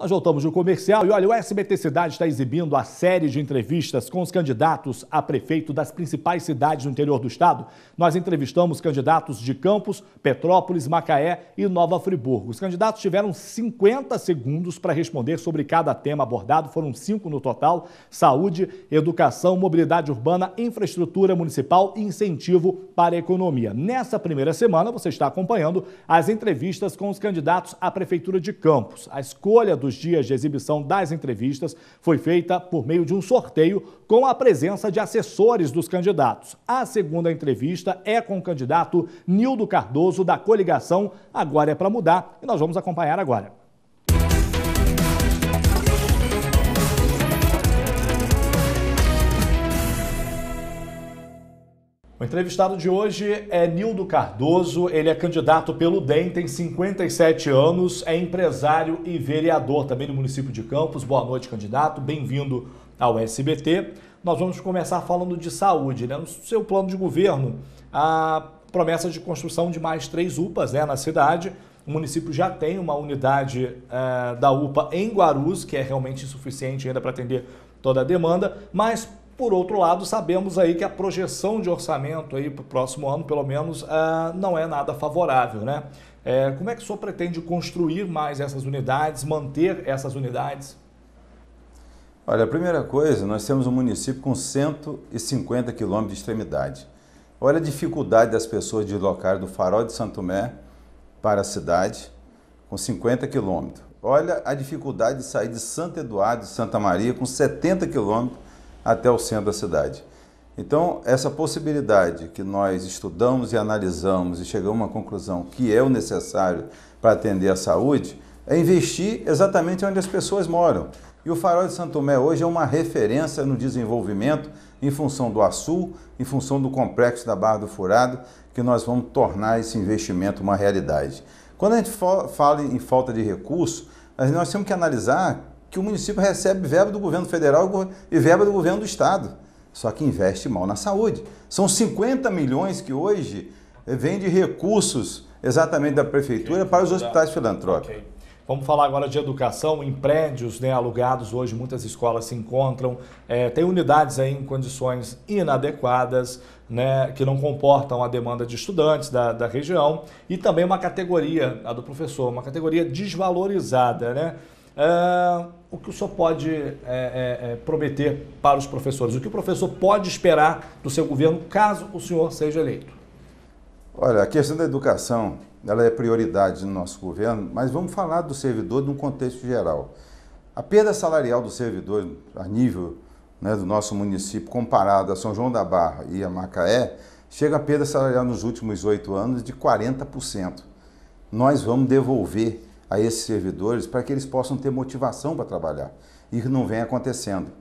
Nós voltamos no comercial e olha, o SBT Cidade está exibindo a série de entrevistas com os candidatos a prefeito das principais cidades do interior do estado. Nós entrevistamos candidatos de Campos, Petrópolis, Macaé e Nova Friburgo. Os candidatos tiveram 50 segundos para responder sobre cada tema abordado, foram cinco no total: saúde, educação, mobilidade urbana, infraestrutura municipal e incentivo para a economia. Nessa primeira semana, você está acompanhando as entrevistas com os candidatos à prefeitura de Campos. A escolha dos dos dias de exibição das entrevistas foi feita por meio de um sorteio com a presença de assessores dos candidatos. A segunda entrevista é com o candidato Nildo Cardoso, da coligação Agora é para Mudar, e nós vamos acompanhar agora. O entrevistado de hoje é Nildo Cardoso, ele é candidato pelo DEM, tem 57 anos, é empresário e vereador também no município de Campos. Boa noite, candidato, bem-vindo ao SBT. Nós vamos começar falando de saúde, né? No seu plano de governo, a promessa de construção de mais três UPAs né, na cidade. O município já tem uma unidade uh, da UPA em Guarus, que é realmente insuficiente ainda para atender toda a demanda, mas por outro lado, sabemos aí que a projeção de orçamento aí para o próximo ano, pelo menos, ah, não é nada favorável, né? É, como é que o senhor pretende construir mais essas unidades, manter essas unidades? Olha, a primeira coisa, nós temos um município com 150 quilômetros de extremidade. Olha a dificuldade das pessoas de deslocar do farol de Santo Tomé para a cidade, com 50 quilômetros. Olha a dificuldade de sair de Santo Eduardo, de Santa Maria, com 70 quilômetros, até o centro da cidade. Então, essa possibilidade que nós estudamos e analisamos e chegamos a uma conclusão que é o necessário para atender a saúde, é investir exatamente onde as pessoas moram. E o Farol de Santo Tomé hoje é uma referência no desenvolvimento em função do Açul, em função do complexo da Barra do Furado, que nós vamos tornar esse investimento uma realidade. Quando a gente fala em falta de recurso, nós temos que analisar que o município recebe verba do governo federal e verba do governo do estado, só que investe mal na saúde. São 50 milhões que hoje eh, vêm de recursos exatamente da prefeitura para os hospitais filantrópicos. Okay. Vamos falar agora de educação em prédios né, alugados. Hoje muitas escolas se encontram, é, tem unidades aí em condições inadequadas, né, que não comportam a demanda de estudantes da, da região e também uma categoria, a do professor, uma categoria desvalorizada. Né? Ah, o que o senhor pode é, é, é, prometer para os professores? O que o professor pode esperar do seu governo caso o senhor seja eleito? Olha, a questão da educação ela é prioridade no nosso governo, mas vamos falar do servidor num contexto geral. A perda salarial do servidor a nível né, do nosso município, comparado a São João da Barra e a Macaé, chega a perda salarial nos últimos oito anos de 40%. Nós vamos devolver a esses servidores para que eles possam ter motivação para trabalhar e que não vem acontecendo.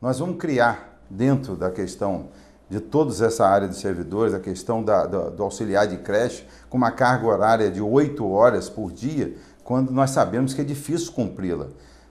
Nós vamos criar, dentro da questão de toda essa área de servidores, a questão da, do auxiliar de creche, com uma carga horária de 8 horas por dia, quando nós sabemos que é difícil cumpri-la.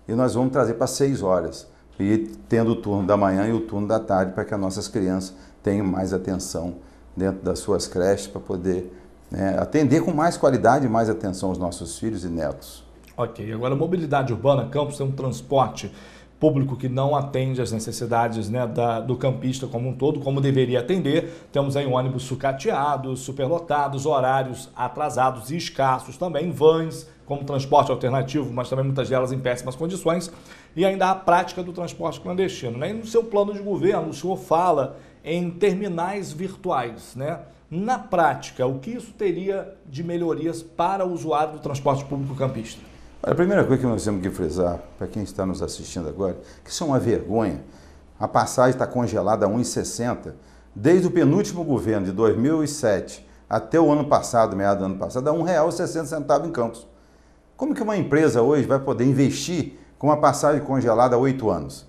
E nós vamos trazer para 6 horas, e tendo o turno da manhã e o turno da tarde, para que as nossas crianças tenham mais atenção dentro das suas creches para poder né, atender com mais qualidade e mais atenção os nossos filhos e netos. Ok, agora mobilidade urbana, campus é um transporte público que não atende às necessidades né, da, do campista como um todo, como deveria atender. Temos aí ônibus sucateados, superlotados, horários atrasados e escassos também, vans como transporte alternativo, mas também muitas delas em péssimas condições, e ainda a prática do transporte clandestino. Né? E no seu plano de governo, o senhor fala em terminais virtuais. Né? Na prática, o que isso teria de melhorias para o usuário do transporte público campista? A primeira coisa que nós temos que frisar, para quem está nos assistindo agora, que isso é uma vergonha. A passagem está congelada a 1,60. Desde o penúltimo governo, de 2007 até o ano passado, meado do ano passado, a R$ 1,60 em Campos. Como que uma empresa hoje vai poder investir com uma passagem congelada há oito anos?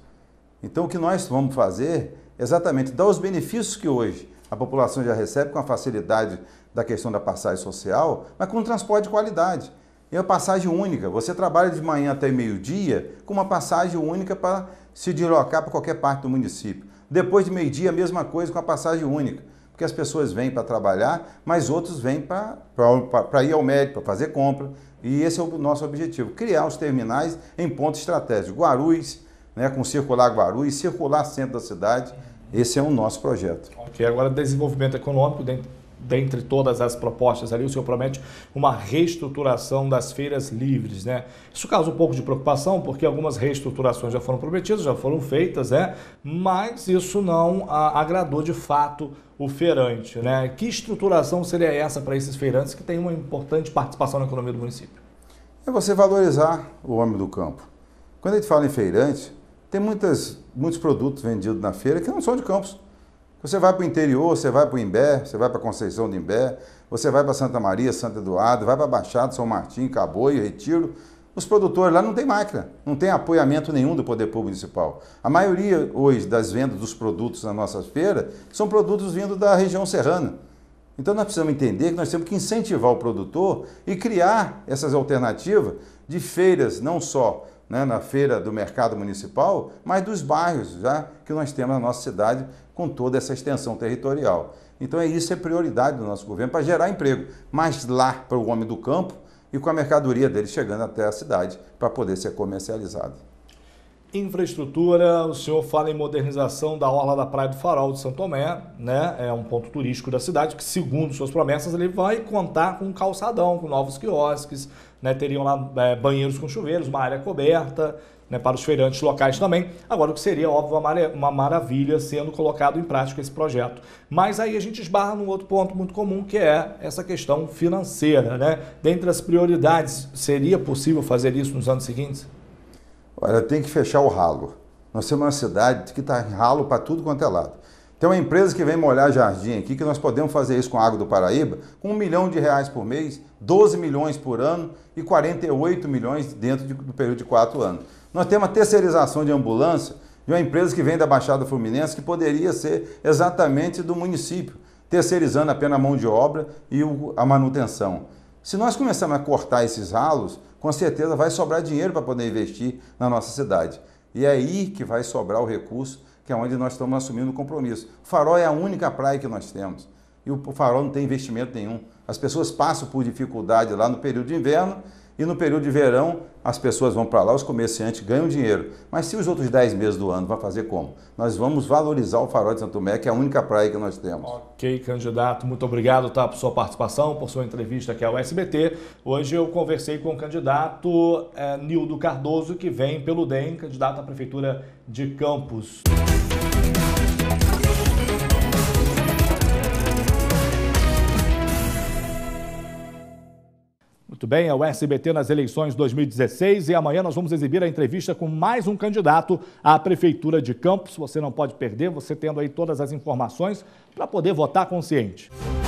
Então, o que nós vamos fazer é exatamente dar os benefícios que hoje a população já recebe com a facilidade da questão da passagem social, mas com um transporte de qualidade. É uma passagem única. Você trabalha de manhã até meio-dia com uma passagem única para se deslocar para qualquer parte do município. Depois de meio-dia, a mesma coisa com a passagem única. Porque as pessoas vêm para trabalhar, mas outros vêm para, ir ao médico, para fazer compra. E esse é o nosso objetivo: criar os terminais em pontos estratégicos. Guarulhos, né, com circular Guarulhos, circular centro da cidade. Esse é o nosso projeto. Ok, agora desenvolvimento econômico dentro dentre todas as propostas ali, o senhor promete uma reestruturação das feiras livres, né? Isso causa um pouco de preocupação, porque algumas reestruturações já foram prometidas, já foram feitas, né? Mas isso não agradou de fato o feirante, né? Que estruturação seria essa para esses feirantes que têm uma importante participação na economia do município? É você valorizar o homem do campo. Quando a gente fala em feirante, tem muitas, muitos produtos vendidos na feira que não são de campos você vai para o interior, você vai para o Imbé, você vai para Conceição do Imbé, você vai para Santa Maria, Santo Eduardo, vai para Baixada, São Martim, Caboio, Retiro. Os produtores lá não tem máquina, não tem apoiamento nenhum do poder público municipal. A maioria hoje das vendas dos produtos na nossa feira são produtos vindo da região serrana. Então nós precisamos entender que nós temos que incentivar o produtor e criar essas alternativas de feiras, não só né, na feira do mercado municipal, mas dos bairros já que nós temos na nossa cidade com toda essa extensão territorial. Então, é isso é prioridade do nosso governo para gerar emprego, mas lá para o homem do campo e com a mercadoria dele chegando até a cidade para poder ser comercializado. Infraestrutura, o senhor fala em modernização da Orla da Praia do Farol de São Tomé, né? É um ponto turístico da cidade que, segundo suas promessas, ele vai contar com um calçadão, com novos quiosques, né? Teriam lá é, banheiros com chuveiros, uma área coberta, né? Para os feirantes locais também. Agora, o que seria, óbvio, uma maravilha sendo colocado em prática esse projeto. Mas aí a gente esbarra num outro ponto muito comum que é essa questão financeira, né? Dentre as prioridades, seria possível fazer isso nos anos seguintes? Olha, tem que fechar o ralo. Nós temos uma cidade que está ralo para tudo quanto é lado. Tem uma empresa que vem molhar jardim aqui, que nós podemos fazer isso com a água do Paraíba, com um milhão de reais por mês, 12 milhões por ano e 48 milhões dentro de, do período de quatro anos. Nós temos a terceirização de ambulância de uma empresa que vem da Baixada Fluminense, que poderia ser exatamente do município, terceirizando apenas a mão de obra e o, a manutenção. Se nós começarmos a cortar esses ralos, com certeza vai sobrar dinheiro para poder investir na nossa cidade. E é aí que vai sobrar o recurso, que é onde nós estamos assumindo o compromisso. O farol é a única praia que nós temos. E o farol não tem investimento nenhum. As pessoas passam por dificuldade lá no período de inverno e no período de verão, as pessoas vão para lá, os comerciantes ganham dinheiro. Mas se os outros 10 meses do ano, vai fazer como? Nós vamos valorizar o Farol de Santo Mé, que é a única praia que nós temos. Ok, candidato, muito obrigado tá, por sua participação, por sua entrevista aqui ao SBT. Hoje eu conversei com o candidato é, Nildo Cardoso, que vem pelo DEM, candidato à Prefeitura de Campos. Música Muito bem, é o SBT nas eleições 2016 e amanhã nós vamos exibir a entrevista com mais um candidato à Prefeitura de Campos. Você não pode perder, você tendo aí todas as informações para poder votar consciente.